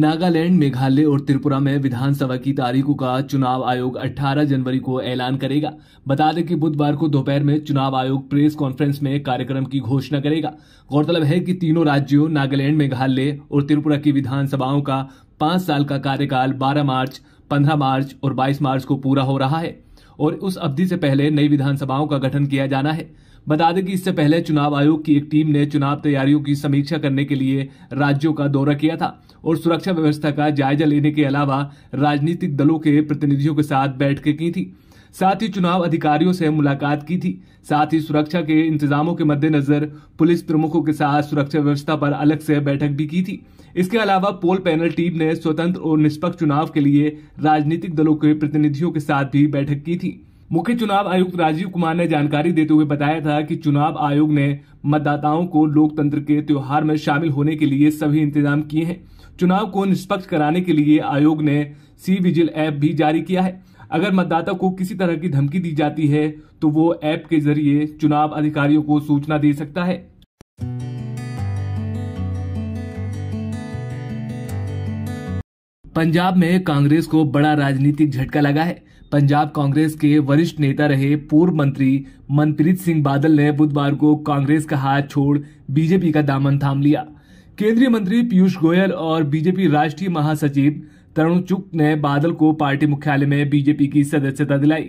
नागालैंड मेघालय और त्रिपुरा में विधानसभा की तारीखों का चुनाव आयोग 18 जनवरी को ऐलान करेगा बता दें कि बुधवार को दोपहर में चुनाव आयोग प्रेस कॉन्फ्रेंस में कार्यक्रम की घोषणा करेगा गौरतलब है कि तीनों राज्यों नागालैंड मेघालय और त्रिपुरा की विधानसभाओं का पांच साल का कार्यकाल बारह मार्च पंद्रह मार्च और बाईस मार्च को पूरा हो रहा है और उस अवधि से पहले नई विधानसभाओं का गठन किया जाना है बता दें कि इससे पहले चुनाव आयोग की एक टीम ने चुनाव तैयारियों की समीक्षा करने के लिए राज्यों का दौरा किया था और सुरक्षा व्यवस्था का जायजा लेने के अलावा राजनीतिक दलों के प्रतिनिधियों के साथ बैठकें की थी साथ ही चुनाव अधिकारियों से मुलाकात की थी साथ ही सुरक्षा के इंतजामों के मद्देनजर पुलिस प्रमुखों के साथ सुरक्षा व्यवस्था पर अलग से बैठक भी की थी इसके अलावा पोल पैनल टीम ने स्वतंत्र और निष्पक्ष चुनाव के लिए राजनीतिक दलों के प्रतिनिधियों के साथ भी बैठक की थी मुख्य चुनाव आयुक्त राजीव कुमार ने जानकारी देते हुए बताया था कि चुनाव आयोग ने मतदाताओं को लोकतंत्र के त्योहार में शामिल होने के लिए सभी इंतजाम किए हैं चुनाव को निष्पक्ष कराने के लिए आयोग ने सी विजिल ऐप भी जारी किया है अगर मतदाता को किसी तरह की धमकी दी जाती है तो वो ऐप के जरिए चुनाव अधिकारियों को सूचना दे सकता है पंजाब में कांग्रेस को बड़ा राजनीतिक झटका लगा है पंजाब कांग्रेस के वरिष्ठ नेता रहे पूर्व मंत्री मनप्रीत सिंह बादल ने बुधवार को कांग्रेस का हाथ छोड़ बीजेपी का दामन थाम लिया केंद्रीय मंत्री पीयूष गोयल और बीजेपी राष्ट्रीय महासचिव तरुण चुग ने बादल को पार्टी मुख्यालय में बीजेपी की सदस्यता दिलाई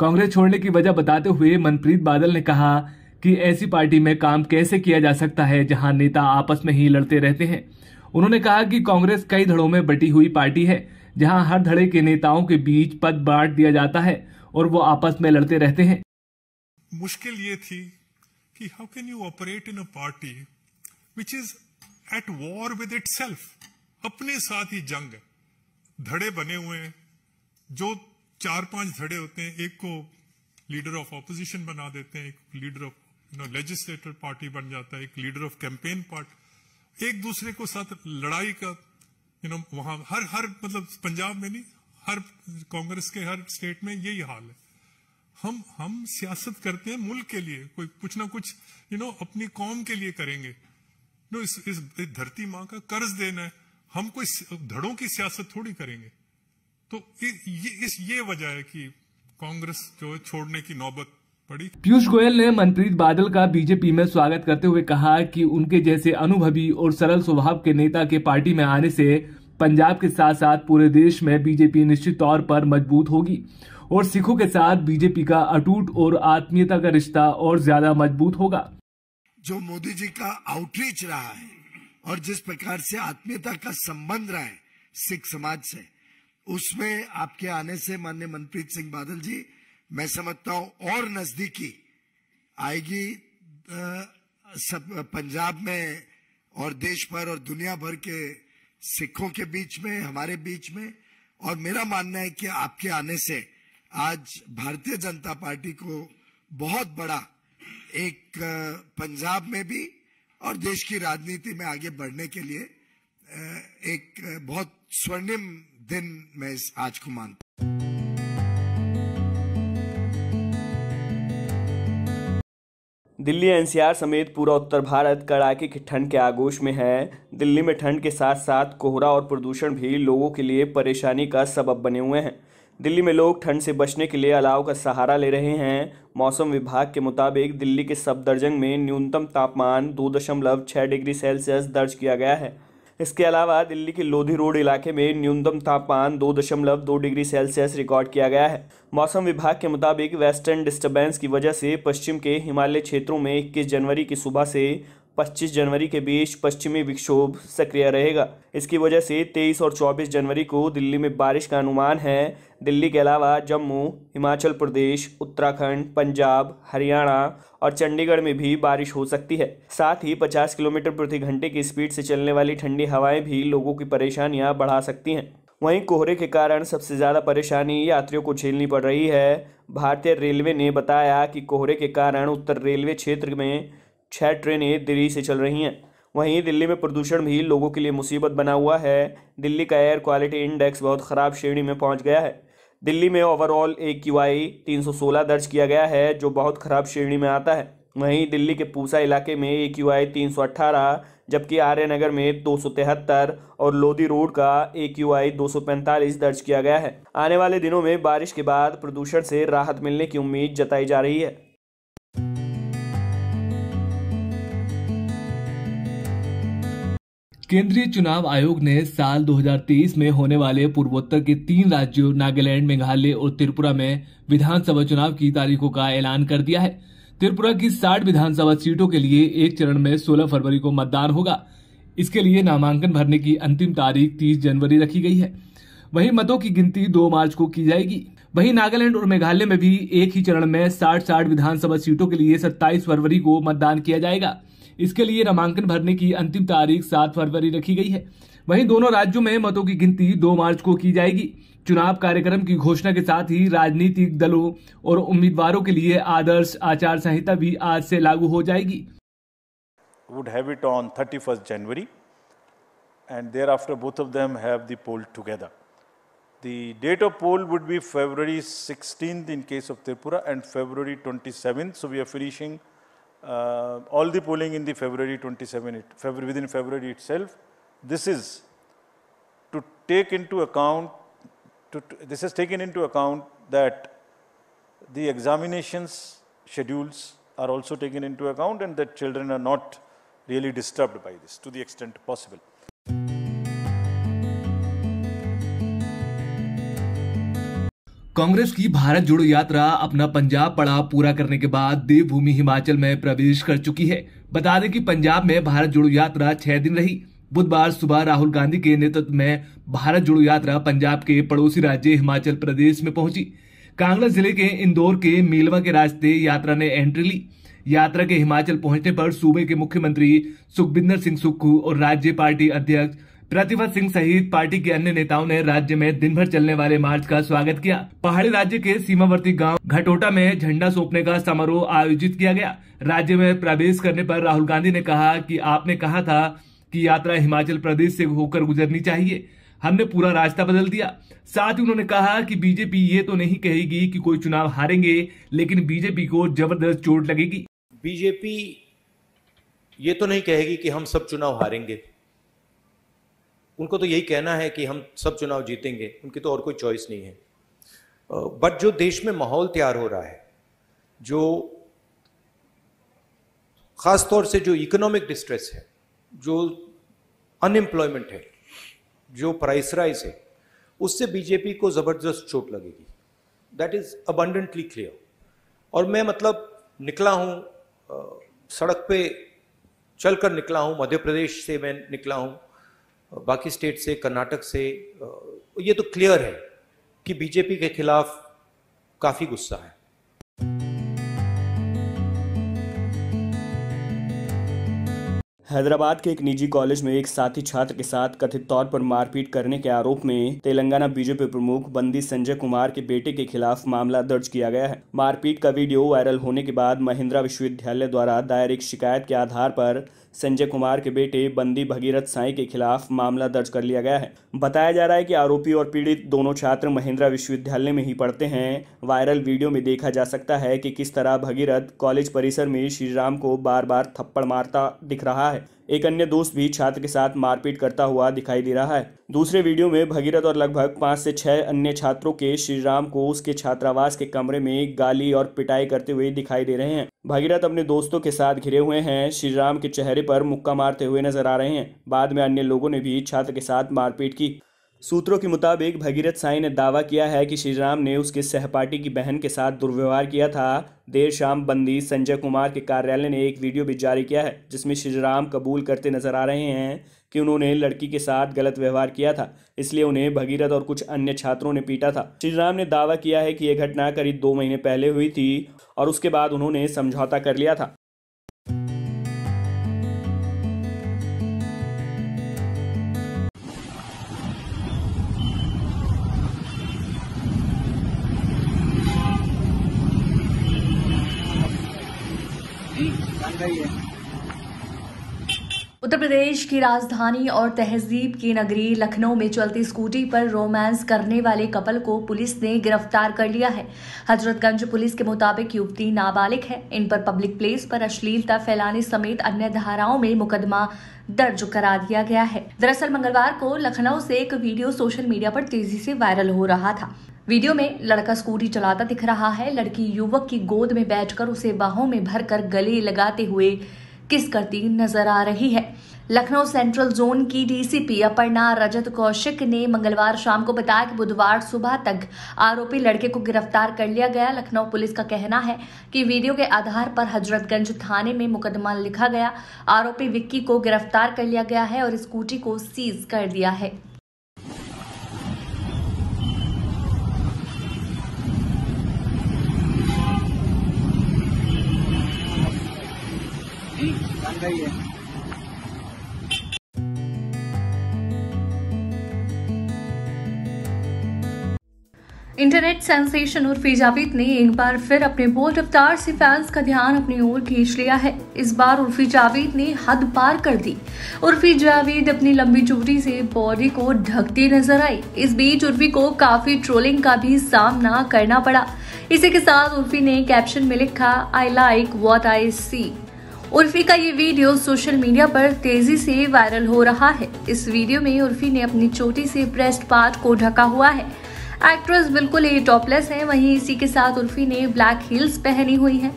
कांग्रेस छोड़ने की वजह बताते हुए मनप्रीत बादल ने कहा कि ऐसी पार्टी में काम कैसे किया जा सकता है जहां नेता आपस में ही लड़ते रहते हैं उन्होंने कहा कि कांग्रेस कई धड़ों में बटी हुई पार्टी है जहां हर धड़े के नेताओं के बीच पद बांट दिया जाता है और वो आपस में लड़ते रहते हैं मुश्किल ये थी कि how can you operate in a party which is at war with it अपने साथ ही जंग धड़े बने हुए हैं जो चार पांच धड़े होते हैं एक को लीडर ऑफ ऑपोजिशन बना देते हैं एक leader of no legislator party बन जाता है एक लीडर ऑफ कैंपेन पार्टी एक दूसरे को साथ लड़ाई का यू नो वहां हर हर मतलब पंजाब में नहीं हर कांग्रेस के हर स्टेट में यही हाल है हम हम सियासत करते हैं मुल्क के लिए कोई कुछ ना कुछ यू you नो know, अपनी कौम के लिए करेंगे नो इस इस धरती माँ का कर्ज देना है हम कोई धड़ों की सियासत थोड़ी करेंगे तो ये इस ये वजह है कि कांग्रेस जो है छोड़ने की नौबत पड़ी पीयूष गोयल ने मनप्रीत बादल का बीजेपी में स्वागत करते हुए कहा कि उनके जैसे अनुभवी और सरल स्वभाव के नेता के पार्टी में आने से पंजाब के साथ साथ पूरे देश में बीजेपी निश्चित तौर पर मजबूत होगी और सिखों के साथ बीजेपी का अटूट और आत्मीयता का रिश्ता और ज्यादा मजबूत होगा जो मोदी जी का आउटरीच रहा है और जिस प्रकार से आत्मीयता का संबंध रहा है सिख समाज से उसमें आपके आने से माननीय मनप्रीत सिंह बादल जी मैं समझता हूं और नजदीकी आएगी सब पंजाब में और देश भर और दुनिया भर के सिखों के बीच में हमारे बीच में और मेरा मानना है कि आपके आने से आज भारतीय जनता पार्टी को बहुत बड़ा एक पंजाब में भी और देश की राजनीति में आगे बढ़ने के लिए एक बहुत स्वर्णिम दिन मैं आज को मानता हूँ दिल्ली एनसीआर समेत पूरा उत्तर भारत कड़ाके की ठंड के आगोश में है दिल्ली में ठंड के साथ साथ कोहरा और प्रदूषण भी लोगों के लिए परेशानी का सबब बने हुए हैं दिल्ली में लोग ठंड से बचने के लिए अलाव का सहारा ले रहे हैं मौसम विभाग के मुताबिक दिल्ली के सफदरजंग में न्यूनतम तापमान दो दशमलव छः डिग्री सेल्सियस दर्ज किया गया है इसके अलावा दिल्ली के लोधी रोड इलाके में न्यूनतम तापमान दो दशमलव दो डिग्री सेल्सियस रिकॉर्ड किया गया है मौसम विभाग के मुताबिक वेस्टर्न डिस्टर्बेंस की वजह से पश्चिम के हिमालय क्षेत्रों में इक्कीस जनवरी की सुबह से 25 जनवरी के बीच पश्चिमी विक्षोभ सक्रिय रहेगा इसकी वजह से 23 और 24 जनवरी को दिल्ली में बारिश का अनुमान है दिल्ली के अलावा जम्मू हिमाचल प्रदेश उत्तराखंड पंजाब हरियाणा और चंडीगढ़ में भी बारिश हो सकती है साथ ही 50 किलोमीटर प्रति घंटे की स्पीड से चलने वाली ठंडी हवाएं भी लोगों की परेशानियां बढ़ा सकती हैं वहीं कोहरे के कारण सबसे ज़्यादा परेशानी यात्रियों को झेलनी पड़ रही है भारतीय रेलवे ने बताया कि कोहरे के कारण उत्तर रेलवे क्षेत्र में छः ट्रेनें देरी से चल रही हैं वहीं दिल्ली में प्रदूषण भी लोगों के लिए मुसीबत बना हुआ है दिल्ली का एयर क्वालिटी इंडेक्स बहुत ख़राब श्रेणी में पहुंच गया है दिल्ली में ओवरऑल ए क्यू आई तीन सौ सोलह दर्ज किया गया है जो बहुत ख़राब श्रेणी में आता है वहीं दिल्ली के पूसा इलाके में ए क्यू आई तीन सौ अट्ठारह जबकि आर्यनगर में दो सौ तिहत्तर और लोधी रोड का ए क्यू आई दो सौ पैंतालीस दर्ज किया गया है आने वाले दिनों में बारिश के बाद प्रदूषण से राहत मिलने की उम्मीद जताई जा रही है केंद्रीय चुनाव आयोग ने साल 2023 में होने वाले पूर्वोत्तर के तीन राज्यों नागालैंड मेघालय और त्रिपुरा में विधानसभा चुनाव की तारीखों का ऐलान कर दिया है त्रिपुरा की साठ विधानसभा सीटों के लिए एक चरण में 16 फरवरी को मतदान होगा इसके लिए नामांकन भरने की अंतिम तारीख 30 जनवरी रखी गई है वहीं मतों की गिनती 2 मार्च को की जाएगी वहीं नागालैंड और मेघालय में भी एक ही चरण में साठ साठ विधानसभा सीटों के लिए 27 फरवरी को मतदान किया जाएगा इसके लिए नामांकन भरने की अंतिम तारीख सात फरवरी रखी गई है वहीं दोनों राज्यों में मतों की गिनती दो मार्च को की जाएगी चुनाव कार्यक्रम की घोषणा के साथ ही राजनीतिक दलों और उम्मीदवारों के लिए आदर्श आचार संहिता भी आज से लागू हो जाएगी would have it on thirty first January and thereafter both of them have the poll together the date of poll would be February sixteen in case of Tripura and February twenty seven so we are finishing uh, all the polling in the February 27, it, February, within February itself. This is to take into account, to, this is taken into account that the examinations schedules are also taken into account and that children are not really disturbed by this to the extent possible. Congress की भारत जोड़ो यात्रा अपना पंजाब पड़ाव पूरा करने के बाद देवभूमि हिमाचल में प्रवेश कर चुकी है बता दें कि पंजाब में भारत जोड़ो यात्रा छह दिन रही बुधवार सुबह राहुल गांधी के नेतृत्व में भारत जोड़ो यात्रा पंजाब के पड़ोसी राज्य हिमाचल प्रदेश में पहुंची कांगड़ा जिले के इंदौर के मीलवा के रास्ते यात्रा ने एंट्री ली यात्रा के हिमाचल पहुंचने पर सूबे के मुख्यमंत्री सुखबिंदर सिंह सुक्खू और राज्य पार्टी अध्यक्ष प्रतिभा सिंह सहित पार्टी के अन्य नेताओं ने राज्य में दिन भर चलने वाले मार्च का स्वागत किया पहाड़ी राज्य के सीमावर्ती गाँव घटोटा में झंडा सौंपने का समारोह आयोजित किया गया राज्य में प्रवेश करने पर राहुल गांधी ने कहा कि आपने कहा था कि यात्रा हिमाचल प्रदेश से होकर गुजरनी चाहिए हमने पूरा रास्ता बदल दिया साथ ही उन्होंने कहा कि बीजेपी ये तो नहीं कहेगी कि कोई चुनाव हारेंगे लेकिन बीजेपी को जबरदस्त चोट लगेगी बीजेपी ये तो नहीं कहेगी कि हम सब चुनाव हारेंगे उनको तो यही कहना है कि हम सब चुनाव जीतेंगे उनकी तो और कोई चॉइस नहीं है बट जो देश में माहौल तैयार हो रहा है जो ख़ास तौर से जो इकोनॉमिक डिस्ट्रेस है जो अनएम्प्लॉयमेंट है जो प्राइस राइज है उससे बीजेपी को ज़बरदस्त चोट लगेगी दैट इज़ अबंडेंटली क्लियर और मैं मतलब निकला हूँ सड़क पे चलकर निकला हूँ मध्य प्रदेश से मैं निकला हूँ बाकी स्टेट से कर्नाटक से ये तो क्लियर है कि बीजेपी के खिलाफ काफ़ी गुस्सा है हैदराबाद के एक निजी कॉलेज में एक साथी छात्र के साथ कथित तौर पर मारपीट करने के आरोप में तेलंगाना बीजेपी प्रमुख बंदी संजय कुमार के बेटे के खिलाफ मामला दर्ज किया गया है मारपीट का वीडियो वायरल होने के बाद महिंद्रा विश्वविद्यालय द्वारा दायर एक शिकायत के आधार पर संजय कुमार के बेटे बंदी भगीरथ साई के खिलाफ मामला दर्ज कर लिया गया है बताया जा रहा है कि आरोपी और पीड़ित दोनों छात्र महिंद्रा विश्वविद्यालय में ही पढ़ते हैं वायरल वीडियो में देखा जा सकता है कि किस तरह भगीरथ कॉलेज परिसर में श्रीराम को बार बार थप्पड़ मारता दिख रहा है है एक अन्य दोस्त भी छात्र के साथ मारपीट करता हुआ दिखाई दे रहा है दूसरे वीडियो में भगीरथ और लगभग पाँच से छह अन्य छात्रों के श्रीराम को उसके छात्रावास के कमरे में गाली और पिटाई करते हुए दिखाई दे रहे हैं भगीरथ अपने दोस्तों के साथ घिरे हुए हैं श्रीराम के चेहरे पर मुक्का मारते हुए नजर आ रहे हैं बाद में अन्य लोगों ने भी छात्र के साथ मारपीट की सूत्रों के मुताबिक भगीरथ साई ने दावा किया है कि श्रीराम ने उसके सहपाठी की बहन के साथ दुर्व्यवहार किया था देर शाम बंदी संजय कुमार के कार्यालय ने एक वीडियो भी जारी किया है जिसमें श्रीराम कबूल करते नजर आ रहे हैं कि उन्होंने लड़की के साथ गलत व्यवहार किया था इसलिए उन्हें भगीरथ और कुछ अन्य छात्रों ने पीटा था श्रीराम ने दावा किया है कि यह घटना करीब दो महीने पहले हुई थी और उसके बाद उन्होंने समझौता कर लिया था रही है उत्तर प्रदेश की राजधानी और तहजीब की नगरी लखनऊ में चलती स्कूटी पर रोमांस करने वाले कपल को पुलिस ने गिरफ्तार कर लिया है हजरतगंज पुलिस के मुताबिक युवती नाबालिग है इन पर पब्लिक प्लेस पर अश्लीलता फैलाने समेत अन्य धाराओं में मुकदमा दर्ज करा दिया गया है दरअसल मंगलवार को लखनऊ से एक वीडियो सोशल मीडिया पर तेजी से वायरल हो रहा था वीडियो में लड़का स्कूटी चलाता दिख रहा है लड़की युवक की गोद में बैठकर उसे बाहों में भरकर गले लगाते हुए किस करती नजर आ रही है लखनऊ सेंट्रल जोन की डीसीपी अपर्णा रजत कौशिक ने मंगलवार शाम को बताया कि बुधवार सुबह तक आरोपी लड़के को गिरफ्तार कर लिया गया लखनऊ पुलिस का कहना है कि वीडियो के आधार पर हजरतगंज थाने में मुकदमा लिखा गया आरोपी विक्की को गिरफ्तार कर लिया गया है और स्कूटी को सीज कर दिया है इंटरनेट सेंसेशन उर्फी जावेद ने एक बार फिर अपने बोल्ड अवतार से फैंस का ध्यान अपनी ओर खींच लिया है इस बार उर्फी जावेद ने हद पार कर दी उर्फी जावेद अपनी लंबी चोटी से बॉडी को ढकती नजर आई इस बीच उर्फी को काफी ट्रोलिंग का भी सामना करना पड़ा इसी के साथ उर्फी ने कैप्शन में लिखा I like what I see Urfi का ये वीडियो सोशल मीडिया पर तेजी से वायरल हो रहा है इस वीडियो में उर्फी ने अपनी चोटी से ब्रेस्ट पार्ट को ढका हुआ है एक्ट्रेस बिल्कुल ही टॉपलेस हैं वहीं इसी के साथ उर्फी ने ब्लैक हील्स पहनी हुई हैं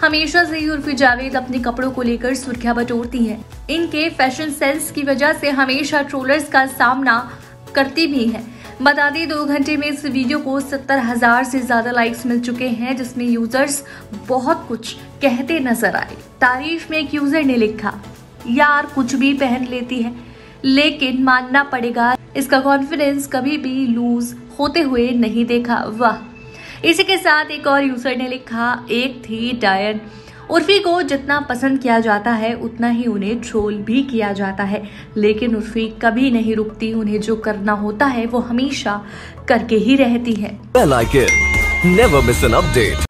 हमेशा से ही उर्फी जावेद अपने कपड़ों को लेकर सुर्खियां बटोरती हैं इनके फैशन सेंस की वजह से हमेशा ट्रोलर्स का सामना करती भी हैं बता दें दो घंटे में इस वीडियो को सत्तर हजार से ज्यादा लाइक्स मिल चुके हैं जिसमें यूजर्स बहुत कुछ कहते नजर आए तारीफ में एक यूजर ने लिखा यार कुछ भी पहन लेती है लेकिन मानना पड़ेगा इसका कॉन्फिडेंस कभी भी लूज होते हुए नहीं देखा वाह इसी के साथ एक और यूजर ने लिखा एक थी डायन उर्फी को जितना पसंद किया जाता है उतना ही उन्हें ट्रोल भी किया जाता है लेकिन उर्फी कभी नहीं रुकती उन्हें जो करना होता है वो हमेशा करके ही रहती है